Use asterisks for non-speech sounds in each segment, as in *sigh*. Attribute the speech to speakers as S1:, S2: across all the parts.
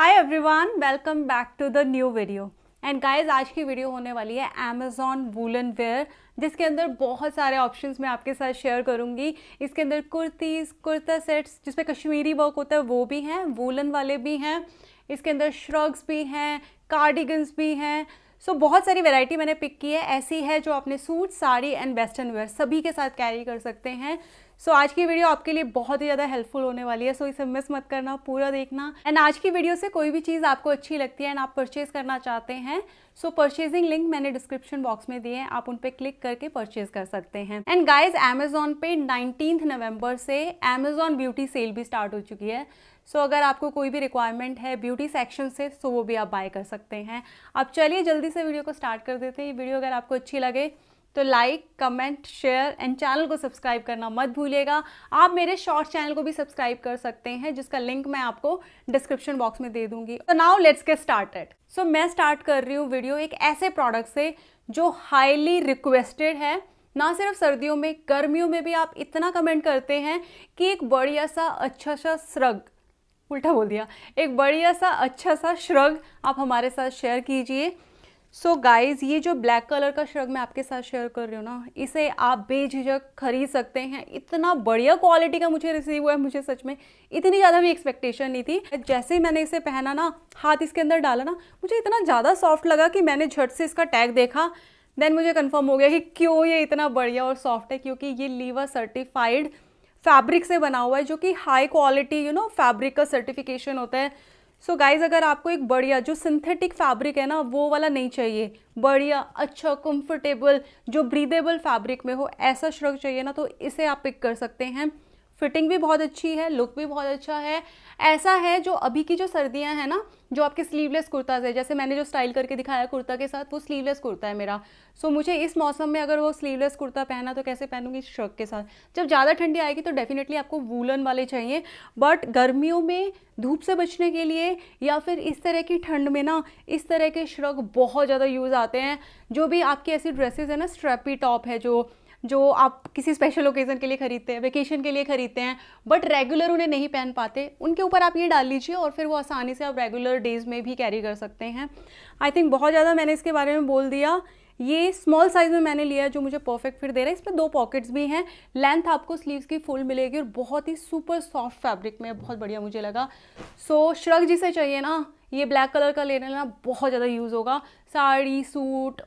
S1: every every welcome back to the new video and guys आज की video होने वाली है अमेजॉन वूलन वेयर जिसके अंदर बहुत सारे ऑप्शंस मैं आपके साथ शेयर करूंगी इसके अंदर कुर्तीज़ कुर्ता सेट्स जिसमें कश्मीरी वर्क होता है वो भी हैं वूलन वाले भी हैं इसके अंदर श्रग्स भी हैं कार्डिगन्स भी हैं सो so, बहुत सारी वैरायटी मैंने पिक की है ऐसी है जो अपने suit sari and western wear सभी के साथ कैरी कर सकते हैं सो so, आज की वीडियो आपके लिए बहुत ही ज़्यादा हेल्पफुल होने वाली है सो so, इसे मिस मत करना पूरा देखना एंड आज की वीडियो से कोई भी चीज़ आपको अच्छी लगती है एंड आप परचेज़ करना चाहते हैं सो परचेजिंग लिंक मैंने डिस्क्रिप्शन बॉक्स में दिए हैं आप उन पर क्लिक करके परचेज कर सकते हैं एंड गाइज अमेजोन पे नाइनटीन नवंबर से अमेजोन ब्यूटी सेल भी स्टार्ट हो चुकी है सो so, अगर आपको कोई भी रिक्वायरमेंट है ब्यूटी सेक्शन से सो वो भी आप बाय कर सकते हैं अब चलिए जल्दी से वीडियो को स्टार्ट कर देते हैं ये वीडियो अगर आपको अच्छी लगे तो like comment share and channel को सब्सक्राइब करना मत भूलिएगा आप मेरे शॉर्ट चैनल को भी सब्सक्राइब कर सकते हैं जिसका लिंक मैं आपको डिस्क्रिप्शन बॉक्स में दे दूंगी तो now let's get started so मैं स्टार्ट कर रही हूँ वीडियो एक ऐसे प्रोडक्ट से जो हाईली रिक्वेस्टेड है ना सिर्फ सर्दियों में गर्मियों में भी आप इतना कमेंट करते हैं कि एक बढ़िया सा अच्छा सा स्रग उल्टा बोल दिया एक बढ़िया सा अच्छा सा श्रग आप हमारे साथ शेयर कीजिए सो so गाइस ये जो ब्लैक कलर का श्रग मैं आपके साथ शेयर कर रही हूँ ना इसे आप बेझिझक खरीद सकते हैं इतना बढ़िया क्वालिटी का मुझे रिसीव हुआ है मुझे सच में इतनी ज़्यादा भी एक्सपेक्टेशन नहीं थी जैसे ही मैंने इसे पहना ना हाथ इसके अंदर डाला ना मुझे इतना ज़्यादा सॉफ्ट लगा कि मैंने झट से इसका टैग देखा देन मुझे कन्फर्म हो गया कि क्यों ये इतना बढ़िया और सॉफ्ट है क्योंकि ये लीवर सर्टिफाइड फैब्रिक से बना हुआ है जो कि high quality you know fabric का सर्टिफिकेशन होता है सो so गाइज अगर आपको एक बढ़िया जो सिंथेटिक फैब्रिक है ना वो वाला नहीं चाहिए बढ़िया अच्छा कंफर्टेबल जो ब्रीदेबल फैब्रिक में हो ऐसा श्रग चाहिए ना तो इसे आप पिक कर सकते हैं फिटिंग भी बहुत अच्छी है लुक भी बहुत अच्छा है ऐसा है जो अभी की जो सर्दियां हैं ना जो आपके स्लीवलेस कुर्ताज़ है जैसे मैंने जो स्टाइल करके दिखाया कुर्ता के साथ वो स्लीवलेस कुर्ता है मेरा सो so, मुझे इस मौसम में अगर वो स्लीवलेस कुर्ता पहना तो कैसे पहनूंगी शर्ट के साथ जब ज़्यादा ठंडी आएगी तो डेफिनेटली आपको वूलन वाले चाहिए बट गर्मियों में धूप से बचने के लिए या फिर इस तरह की ठंड में ना इस तरह के श्रग बहुत ज़्यादा यूज़ आते हैं जो भी आपकी ऐसी ड्रेसेस है ना स्ट्रैपी टॉप है जो जो आप किसी स्पेशल ओकेज़न के लिए ख़रीदते हैं वेकेशन के लिए ख़रीदते हैं बट रेगुलर उन्हें नहीं पहन पाते उनके ऊपर आप ये डाल लीजिए और फिर वो आसानी से आप रेगुलर डेज़ में भी कैरी कर सकते हैं आई थिंक बहुत ज़्यादा मैंने इसके बारे में बोल दिया ये स्मॉल साइज़ में मैंने लिया है जो मुझे परफेक्ट फिट दे रहा है इसमें दो पॉकेट्स भी हैं लेंथ आपको स्लीव्स की फुल मिलेगी और बहुत ही सुपर सॉफ्ट फैब्रिक में बहुत बढ़िया मुझे लगा सो so, श्रग जिसे चाहिए ना ये ब्लैक कलर का लेने लेना बहुत ज़्यादा यूज़ होगा साड़ी सूट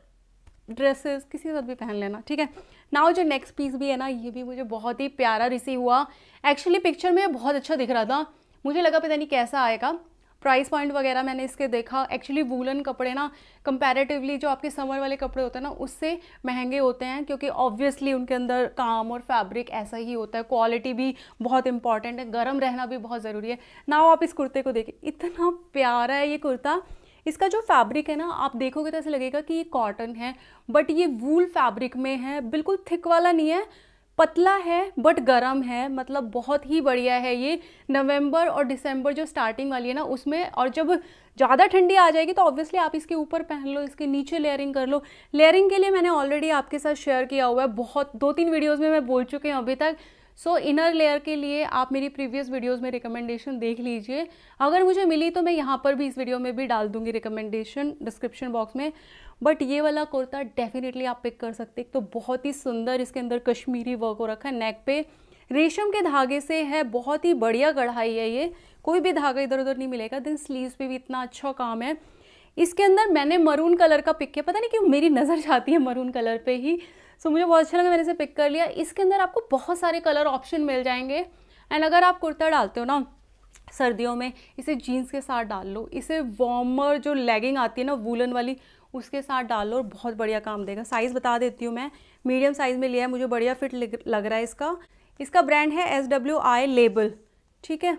S1: ड्रेसेस किसी के साथ भी पहन लेना ठीक है नाउ जो नेक्स्ट पीस भी है ना ये भी मुझे बहुत ही प्यारा रिसीव हुआ एक्चुअली पिक्चर में बहुत अच्छा दिख रहा था मुझे लगा पता नहीं कैसा आएगा प्राइस पॉइंट वगैरह मैंने इसके देखा एक्चुअली वूलन कपड़े ना कंपैरेटिवली जो आपके समर वाले कपड़े होते हैं ना उससे महंगे होते हैं क्योंकि ऑब्वियसली उनके अंदर काम और फैब्रिक ऐसा ही होता है क्वालिटी भी बहुत इंपॉर्टेंट है गर्म रहना भी बहुत ज़रूरी है ना आप इस कुर्ते को देखिए इतना प्यारा है ये कुर्ता इसका जो फैब्रिक है ना आप देखोगे तो ऐसा लगेगा कि ये कॉटन है बट ये वूल फैब्रिक में है बिल्कुल थिक वाला नहीं है पतला है बट गर्म है मतलब बहुत ही बढ़िया है ये नवंबर और दिसंबर जो स्टार्टिंग वाली है ना उसमें और जब ज़्यादा ठंडी आ जाएगी तो ऑब्वियसली आप इसके ऊपर पहन लो इसके नीचे लेयरिंग कर लो लेयरिंग के लिए मैंने ऑलरेडी आपके साथ शेयर किया हुआ है बहुत दो तीन वीडियोज़ में मैं बोल चुकी हूँ अभी तक सो इनर लेयर के लिए आप मेरी प्रीवियस वीडियोस में रिकमेंडेशन देख लीजिए अगर मुझे मिली तो मैं यहाँ पर भी इस वीडियो में भी डाल दूंगी रिकमेंडेशन डिस्क्रिप्शन बॉक्स में बट ये वाला कुर्ता डेफिनेटली आप पिक कर सकते हैं तो बहुत ही सुंदर इसके अंदर कश्मीरी वर्क हो रखा है नेक पे रेशम के धागे से है बहुत ही बढ़िया कढ़ाई है ये कोई भी धागा इधर उधर नहीं मिलेगा देन स्लीव्स पे भी इतना अच्छा काम है इसके अंदर मैंने मरून कलर का पिक किया पता नहीं क्यों मेरी नज़र जाती है मरून कलर पे ही सो so, मुझे बहुत अच्छा लगा मैंने इसे पिक कर लिया इसके अंदर आपको बहुत सारे कलर ऑप्शन मिल जाएंगे एंड अगर आप कुर्ता डालते हो ना सर्दियों में इसे जीन्स के साथ डाल लो इसे वार्मर जो लेगिंग आती है ना वूलन वाली उसके साथ डाल लो और बहुत बढ़िया काम देगा साइज़ बता देती हूँ मैं मीडियम साइज़ में लिया है मुझे बढ़िया फिट लग रहा है इसका इसका ब्रांड है एस डब्ल्यू आई लेबल ठीक है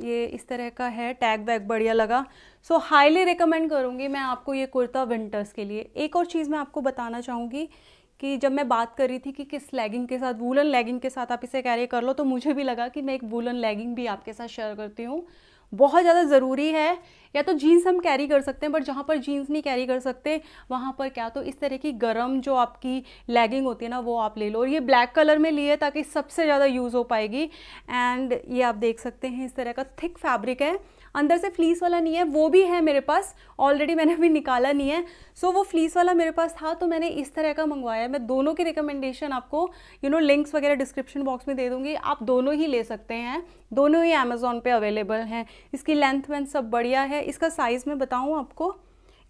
S1: ये इस तरह का है टैग वैग बढ़िया लगा सो हाईली रिकमेंड करूँगी मैं आपको ये कुर्ता विंटर्स के लिए एक और चीज़ मैं आपको बताना चाहूँगी कि जब मैं बात कर रही थी कि किस लेगिंग के साथ वूलन लेगिंग के साथ आप इसे कैरी कर लो तो मुझे भी लगा कि मैं एक वूलन लेगिंग भी आपके साथ शेयर करती हूँ बहुत ज़्यादा ज़रूरी है या तो जीन्स हम कैरी कर सकते हैं बट जहाँ पर जीन्स नहीं कैरी कर सकते वहाँ पर क्या तो इस तरह की गर्म जो आपकी लेगिंग होती है ना वो आप ले लो और ये ब्लैक कलर में लिए ताकि सबसे ज़्यादा यूज़ हो पाएगी एंड ये आप देख सकते हैं इस तरह का थिक फैब्रिक है अंदर से फ्लीस वाला नहीं है वो भी है मेरे पास ऑलरेडी मैंने अभी निकाला नहीं है सो so, वो फ्लीस वाला मेरे पास था तो मैंने इस तरह का मंगवाया है मैं दोनों की रिकमेंडेशन आपको यू नो लिंक्स वगैरह डिस्क्रिप्शन बॉक्स में दे दूँगी आप दोनों ही ले सकते हैं दोनों ही अमेज़ोन पर अवेलेबल हैं इसकी लेंथ वेंथ सब बढ़िया है इसका साइज़ मैं बताऊँ आपको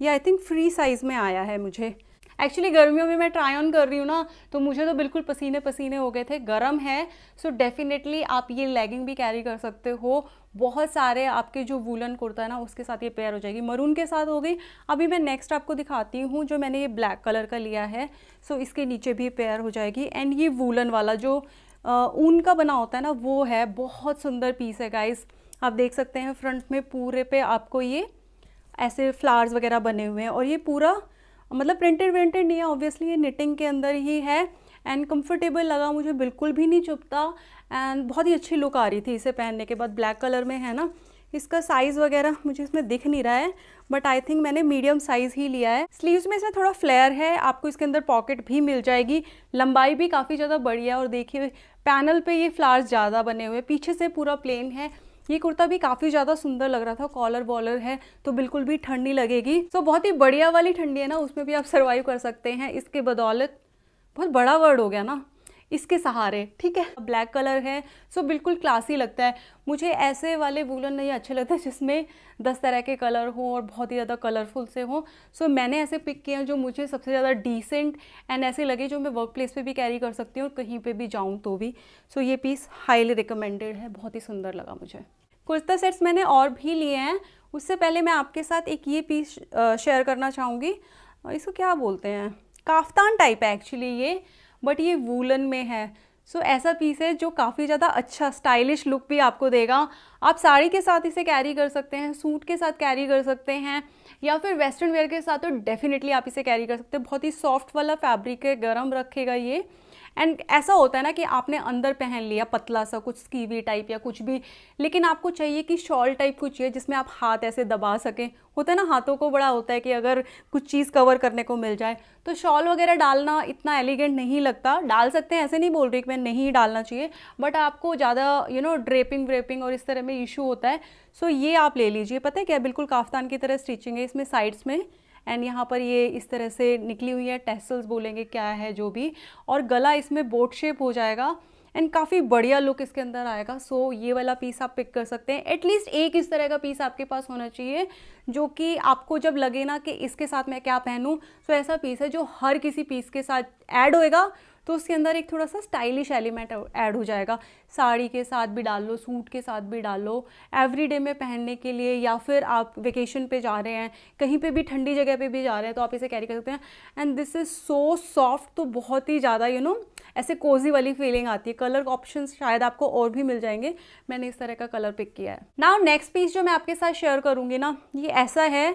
S1: या आई थिंक फ्री साइज़ में आया है मुझे एक्चुअली गर्मियों में मैं ट्राई ऑन कर रही हूँ ना तो मुझे तो बिल्कुल पसीने पसीने हो गए थे गर्म है सो so डेफिनेटली आप ये लेगिंग भी कैरी कर सकते हो बहुत सारे आपके जो वूलन कुर्ता है ना उसके साथ ये पेयर हो जाएगी मरून के साथ हो गई अभी मैं नेक्स्ट आपको दिखाती हूँ जो मैंने ये ब्लैक कलर का लिया है सो so इसके नीचे भी पेयर हो जाएगी एंड ये वूलन वाला जो ऊन का बना होता है ना वो है बहुत सुंदर पीस है गाइस आप देख सकते हैं फ्रंट में पूरे पे आपको ये ऐसे फ्लावर्स वगैरह बने हुए हैं और ये पूरा मतलब प्रिंटेड विंटेड नहीं है ऑब्वियसली ये निटिंग के अंदर ही है एंड कंफर्टेबल लगा मुझे बिल्कुल भी नहीं चुपता एंड बहुत ही अच्छी लुक आ रही थी इसे पहनने के बाद ब्लैक कलर में है ना इसका साइज़ वगैरह मुझे इसमें दिख नहीं रहा है बट आई थिंक मैंने मीडियम साइज़ ही लिया है स्लीव्स में इसमें थोड़ा फ्लेयर है आपको इसके अंदर पॉकेट भी मिल जाएगी लंबाई भी काफ़ी ज़्यादा बढ़िया है और देखिए पैनल पे ये फ्लावर्स ज़्यादा बने हुए पीछे से पूरा प्लेन है ये कुर्ता भी काफ़ी ज़्यादा सुंदर लग रहा था कॉलर वॉलर है तो बिल्कुल भी ठंडी लगेगी तो बहुत ही बढ़िया वाली ठंडी है ना उसमें भी आप सर्वाइव कर सकते हैं इसके बदौलत बहुत बड़ा वर्ड हो गया ना इसके सहारे ठीक है ब्लैक कलर है सो बिल्कुल क्लासी लगता है मुझे ऐसे वाले वूलन नहीं अच्छे लगते जिसमें दस तरह के कलर हों और बहुत ही ज़्यादा कलरफुल से हों सो मैंने ऐसे पिक किए हैं जो मुझे सबसे ज़्यादा डिसेंट एंड ऐसे लगे जो मैं वर्क प्लेस पर भी कैरी कर सकती हूँ कहीं पर भी जाऊँ तो भी सो ये पीस हाईली रिकमेंडेड है बहुत ही सुंदर लगा मुझे कुर्ता सेट्स मैंने और भी लिए हैं उससे पहले मैं आपके साथ एक ये पीस शेयर करना चाहूँगी इसको क्या बोलते हैं काफ्तान टाइप है एक्चुअली ये बट ये वूलन में है सो so, ऐसा पीस है जो काफ़ी ज़्यादा अच्छा स्टाइलिश लुक भी आपको देगा आप साड़ी के साथ इसे कैरी कर सकते हैं सूट के साथ कैरी कर सकते हैं या फिर वेस्टर्न वेयर के साथ तो डेफिनेटली आप इसे कैरी कर सकते हैं बहुत ही सॉफ्ट वाला फैब्रिक है गर्म रखेगा ये एंड ऐसा होता है ना कि आपने अंदर पहन लिया पतला सा कुछ स्कीवी टाइप या कुछ भी लेकिन आपको चाहिए कि शॉल टाइप कुछ चाहिए जिसमें आप हाथ ऐसे दबा सकें होता है ना हाथों को बड़ा होता है कि अगर कुछ चीज़ कवर करने को मिल जाए तो शॉल वगैरह डालना इतना एलिगेंट नहीं लगता डाल सकते हैं ऐसे नहीं बोल रही कि मैं नहीं डालना चाहिए बट आपको ज़्यादा यू नो ड्रेपिंग व्रेपिंग और इस तरह में इशू होता है सो so, ये आप ले लीजिए पता है क्या बिल्कुल काफ्तान की तरह स्टिचिंग है इसमें साइड्स में एंड यहाँ पर ये इस तरह से निकली हुई है टेसल्स बोलेंगे क्या है जो भी और गला इसमें बोट शेप हो जाएगा एंड काफ़ी बढ़िया लुक इसके अंदर आएगा सो so, ये वाला पीस आप पिक कर सकते हैं एटलीस्ट एक इस तरह का पीस आपके पास होना चाहिए जो कि आपको जब लगे ना कि इसके साथ मैं क्या पहनूँ सो तो so, ऐसा पीस है जो हर किसी पीस के साथ ऐड होएगा तो उसके अंदर एक थोड़ा सा स्टाइलिश एलिमेंट ऐड हो जाएगा साड़ी के साथ भी डाल लो सूट के साथ भी डाल लो एवरीडे में पहनने के लिए या फिर आप वेकेशन पे जा रहे हैं कहीं पे भी ठंडी जगह पे भी जा रहे हैं तो आप इसे कैरी कर सकते हैं and this is so soft तो बहुत ही ज़्यादा यू नो ऐसे कोजी वाली फीलिंग आती है कलर ऑप्शन शायद आपको और भी मिल जाएंगे मैंने इस तरह का कलर पिक किया है नाउ नेक्स्ट पीस जो मैं आपके साथ शेयर करूंगी ना ये ऐसा है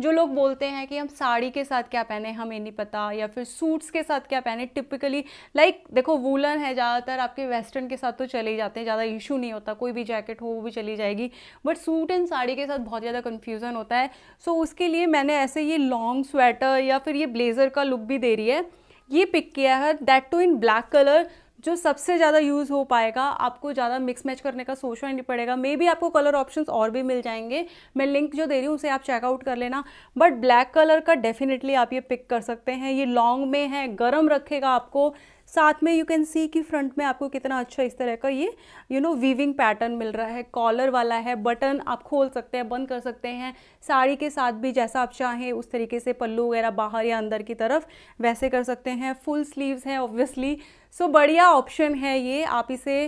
S1: जो लोग बोलते हैं कि हम साड़ी के साथ क्या पहने हमें नहीं पता या फिर सूट्स के साथ क्या पहने टिपिकली लाइक देखो वूलन है ज़्यादातर आपके वेस्टर्न के साथ तो चले ही जाते हैं ज़्यादा इशू नहीं होता कोई भी जैकेट हो वो भी चली जाएगी बट सूट एंड साड़ी के साथ बहुत ज़्यादा कन्फ्यूज़न होता है सो so, उसके लिए मैंने ऐसे ये लॉन्ग स्वेटर या फिर ये ब्लेज़र का लुक भी दे रही है ये पिक किया है that too in black colour जो सबसे ज़्यादा यूज़ हो पाएगा आपको ज़्यादा मिक्स मैच करने का सोचना नहीं पड़ेगा मे बी आपको कलर ऑप्शंस और भी मिल जाएंगे मैं लिंक जो दे रही हूँ उसे आप चेकआउट कर लेना बट ब्लैक कलर का डेफिनेटली आप ये पिक कर सकते हैं ये लॉन्ग में है गर्म रखेगा आपको साथ में यू कैन सी कि फ्रंट में आपको कितना अच्छा इस तरह का ये यू नो वीविंग पैटर्न मिल रहा है कॉलर वाला है बटन आप खोल सकते हैं बंद कर सकते हैं साड़ी के साथ भी जैसा आप चाहें उस तरीके से पल्लू वगैरह बाहर या अंदर की तरफ वैसे कर सकते हैं फुल स्लीव्स हैं ऑब्वियसली सो बढ़िया ऑप्शन है ये आप इसे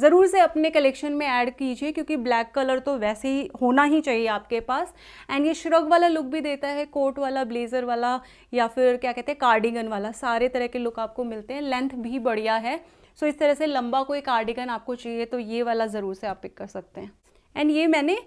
S1: ज़रूर से अपने कलेक्शन में ऐड कीजिए क्योंकि ब्लैक कलर तो वैसे ही होना ही चाहिए आपके पास एंड ये श्रग वाला लुक भी देता है कोट वाला ब्लेज़र वाला या फिर क्या कहते हैं कार्डिगन वाला सारे तरह के लुक आपको मिलते हैं लेंथ भी बढ़िया है सो इस तरह से लंबा कोई कार्डिगन आपको चाहिए तो ये वाला ज़रूर से आप पिक कर सकते हैं एंड ये मैंने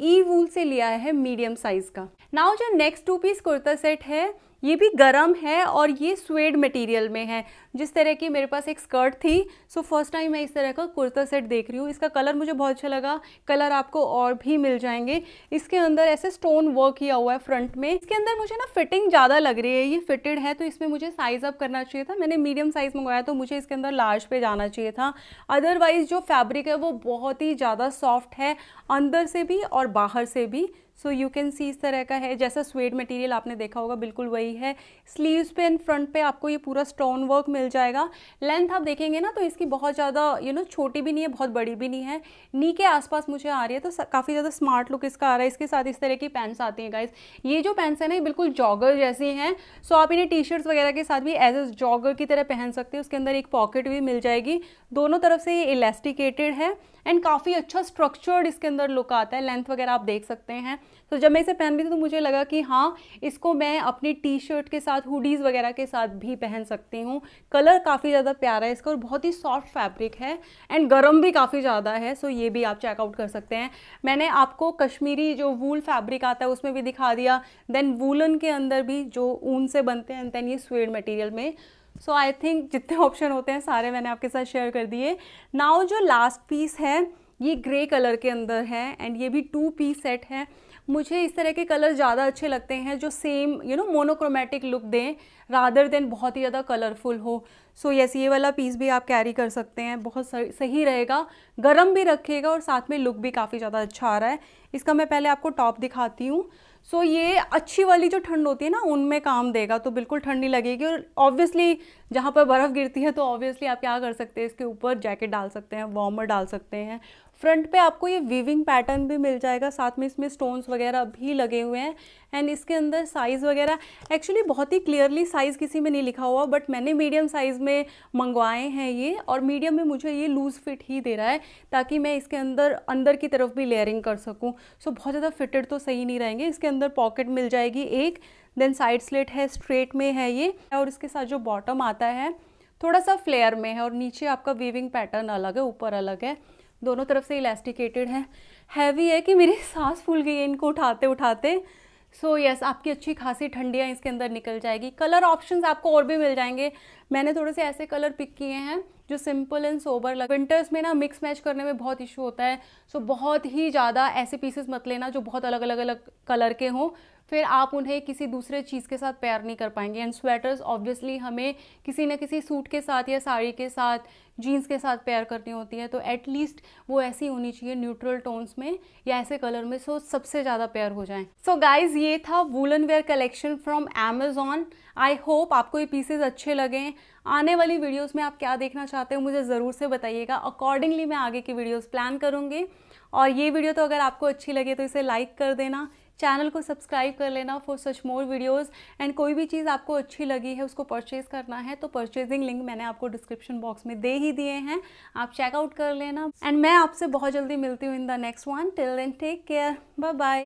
S1: ई e वूल से लिया है मीडियम साइज़ का नाउ जो next two piece kurta set है ये भी गर्म है और ये स्वेड मटेरियल में है जिस तरह की मेरे पास एक स्कर्ट थी सो फर्स्ट टाइम मैं इस तरह का कुर्ता सेट देख रही हूँ इसका कलर मुझे बहुत अच्छा लगा कलर आपको और भी मिल जाएंगे इसके अंदर ऐसे स्टोन वर्क किया हुआ है फ्रंट में इसके अंदर मुझे ना फिटिंग ज़्यादा लग रही है ये फिटेड है तो इसमें मुझे साइज़ अप करना चाहिए था मैंने मीडियम साइज़ मंगवाया तो मुझे इसके अंदर लार्ज पे जाना चाहिए था अदरवाइज़ जो फैब्रिक है वो बहुत ही ज़्यादा सॉफ्ट है अंदर से भी और बाहर से भी सो यू कैन सी इस तरह का है जैसा स्वेड मटेरियल आपने देखा होगा बिल्कुल वही है स्लीव्स पे एंड फ्रंट पे आपको ये पूरा स्टोन वर्क मिल जाएगा लेंथ आप देखेंगे ना तो इसकी बहुत ज़्यादा यू नो छोटी भी नहीं है बहुत बड़ी भी नहीं है नी के आसपास मुझे आ रही है तो काफ़ी ज़्यादा स्मार्ट लुक इसका आ रहा है इसके साथ इस तरह की पैंट्स आती हैं गाइज ये जो पैंट्स हैं ना ये बिल्कुल जॉगर जैसी हैं सो आप इन्हें टी शर्ट्स वगैरह के साथ भी एज ए जॉगर की तरह पहन सकते हैं उसके अंदर एक पॉकेट भी मिल जाएगी दोनों तरफ से ये इलास्टिकेटेड है एंड काफ़ी अच्छा स्ट्रक्चर्ड इसके अंदर लुक आता है लेंथ वगैरह आप देख सकते हैं तो जब मैं इसे पहन रही थी तो मुझे लगा कि हाँ इसको मैं अपनी टी शर्ट के साथ हुडीज़ वगैरह के साथ भी पहन सकती हूँ कलर काफ़ी ज़्यादा प्यारा है इसका और बहुत ही सॉफ्ट फैब्रिक है एंड गर्म भी काफ़ी ज़्यादा है सो ये भी आप चेकआउट कर सकते हैं मैंने आपको कश्मीरी जो वूल फैब्रिक आता है उसमें भी दिखा दिया देन वूलन के अंदर भी जो ऊन से बनते हैं देन ये स्वेड मटेरियल में सो आई थिंक जितने ऑप्शन होते हैं सारे मैंने आपके साथ शेयर कर दिए नाउ जो लास्ट पीस है ये ग्रे कलर के अंदर है एंड ये भी टू पीस सेट है मुझे इस तरह के कलर ज़्यादा अच्छे लगते हैं जो same you know monochromatic look दें रादर देन बहुत ही ज़्यादा कलरफुल हो सो so, यस yes, ये वाला पीस भी आप कैरी कर सकते हैं बहुत सही रहेगा गर्म भी रखेगा और साथ में लुक भी काफ़ी ज़्यादा अच्छा आ रहा है इसका मैं पहले आपको टॉप दिखाती हूँ सो so, ये अच्छी वाली जो ठंड होती है ना उनमें काम देगा तो बिल्कुल ठंड नहीं लगेगी और ऑब्वियसली जहाँ पर बर्फ़ गिरती है तो ऑब्वियसली आप क्या कर सकते हैं इसके ऊपर जैकेट डाल सकते हैं वार्मर डाल सकते हैं फ्रंट पे आपको ये वीविंग पैटर्न भी मिल जाएगा साथ में इसमें स्टोन्स वगैरह भी लगे हुए हैं एंड इसके अंदर साइज़ वगैरह एक्चुअली बहुत ही क्लियरली साइज़ किसी में नहीं लिखा हुआ बट मैंने मीडियम साइज़ में मंगवाए हैं ये और मीडियम में मुझे ये लूज़ फिट ही दे रहा है ताकि मैं इसके अंदर अंदर की तरफ भी लेयरिंग कर सकूँ सो so, बहुत ज़्यादा फिटेड तो सही नहीं रहेंगे इसके अंदर पॉकेट मिल जाएगी एक देन साइड स्लेट है स्ट्रेट में है ये और इसके साथ जो बॉटम आता है थोड़ा सा फ्लेयर में है और नीचे आपका वीविंग पैटर्न अलग है ऊपर अलग है दोनों तरफ से इलास्टिकेटेड है हैवी है कि मेरी *laughs* सांस फूल गई है इनको उठाते उठाते सो so, यस yes, आपकी अच्छी खासी ठंडियाँ इसके अंदर निकल जाएगी कलर ऑप्शंस आपको और भी मिल जाएंगे मैंने थोड़े से ऐसे कलर पिक किए हैं जो सिंपल एंड सोबर लग विंटर्स में ना मिक्स मैच करने में बहुत इशू होता है सो so, बहुत ही ज़्यादा ऐसे पीसेस मत लेना जो बहुत अलग अलग अलग कलर के हों फिर आप उन्हें किसी दूसरे चीज़ के साथ पेयर नहीं कर पाएंगे एंड स्वेटर्स ऑब्वियसली हमें किसी न किसी सूट के साथ या साड़ी के साथ जीन्स के साथ पेयर करनी होती है तो एटलीस्ट वो ऐसी होनी चाहिए न्यूट्रल टोन्स में या ऐसे कलर में सो सबसे ज़्यादा पेयर हो जाएं सो so गाइज ये था woollen wear collection from Amazon I hope आपको ये पीसेज अच्छे लगे आने वाली वीडियोस में आप क्या देखना चाहते हो मुझे ज़रूर से बताइएगा अकॉर्डिंगली मैं आगे की वीडियोज़ प्लान करूँगी और ये वीडियो तो अगर आपको अच्छी लगे तो इसे लाइक कर देना चैनल को सब्सक्राइब कर लेना for such more videos and कोई भी चीज़ आपको अच्छी लगी है उसको परचेज़ करना है तो परचेजिंग लिंक मैंने आपको डिस्क्रिप्शन बॉक्स में दे ही दिए हैं आप चेकआउट कर लेना एंड मैं आपसे बहुत जल्दी मिलती हूँ in the next one till then take care bye bye